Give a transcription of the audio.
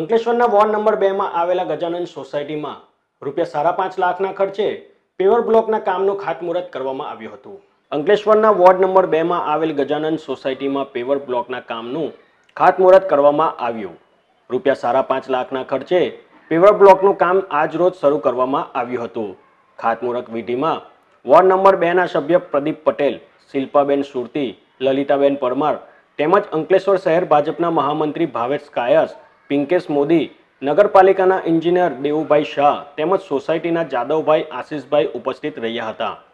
અંકલેશ્વરના ward number બેમાં આવેલા ગજાનંદ સોસાયટીમાં રૂપિયા સાડા પાંચ લાખના ખર્ચે પેવર બ્લોકના કામનું ખાતમુહૂર્ત કરવામાં આવ્યું હતું અંકલેશ્વરના વોર્ડ નંબર બેમાં આવેલ ગજાનંદ સોસાયટીમાં પેવર બ્લોકના કામનું ખાતમુહૂર્ત કરવામાં આવ્યું રૂપિયા સાડા પાંચ લાખના ખર્ચે પેવર બ્લોકનું કામ આજ રોજ શરૂ કરવામાં આવ્યું હતું ખાતમુહૂર્ત વિધિમાં વોર્ડ નંબર બેના સભ્ય પ્રદીપ પટેલ શિલ્પાબેન સુરતી લલિતાબેન પરમાર તેમજ અંકલેશ્વર શહેર ભાજપના મહામંત્રી ભાવેશ કાયસ પિંકેશ મોદી નગરપાલિકાના એન્જિનિયર દેવુભાઈ શાહ તેમજ સોસાયટીના જાદવભાઈ આશિષભાઈ ઉપસ્થિત રહ્યા હતા